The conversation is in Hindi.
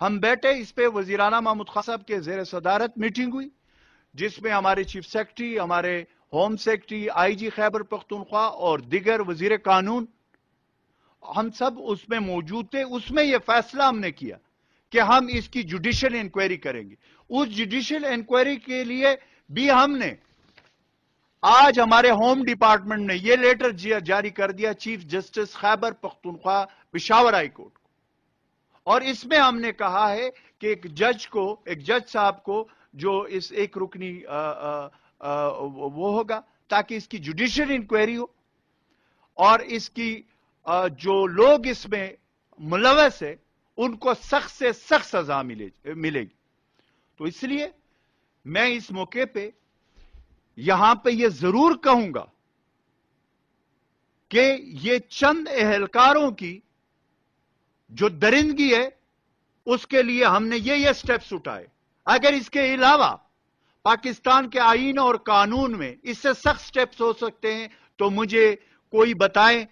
हम बैठे इस पर वजीराना महमूद खान साहब के जेर सदारत मीटिंग हुई जिसमें हमारे चीफ सेक्रेटरी हमारे home secretary I G Khyber Pakhtunkhwa और दिगर वजीर कानून हम सब उसमें मौजूद थे उसमें यह फैसला हमने किया कि हम इसकी जुडिशियल इंक्वायरी करेंगे उस जुडिशियल इंक्वायरी के लिए भी हमने आज हमारे होम डिपार्टमेंट ने यह लेटर जारी कर दिया chief justice Khyber Pakhtunkhwa Peshawar high court को और इसमें हमने कहा है कि एक जज को एक जज साहब को जो इस एक रुकनी आ, आ, आ, वो होगा ताकि इसकी जुडिशियल इंक्वायरी हो और इसकी आ, जो लोग इसमें मुलवस है उनको सख्त से सख्त सजा मिले मिलेगी तो इसलिए मैं इस मौके पे यहां पे यह जरूर कहूंगा कि ये चंद एहलकारों की जो दरिंदगी है उसके लिए हमने ये ये स्टेप्स उठाए अगर इसके अलावा पाकिस्तान के आइन और कानून में इससे सख्त स्टेप्स हो सकते हैं तो मुझे कोई बताएं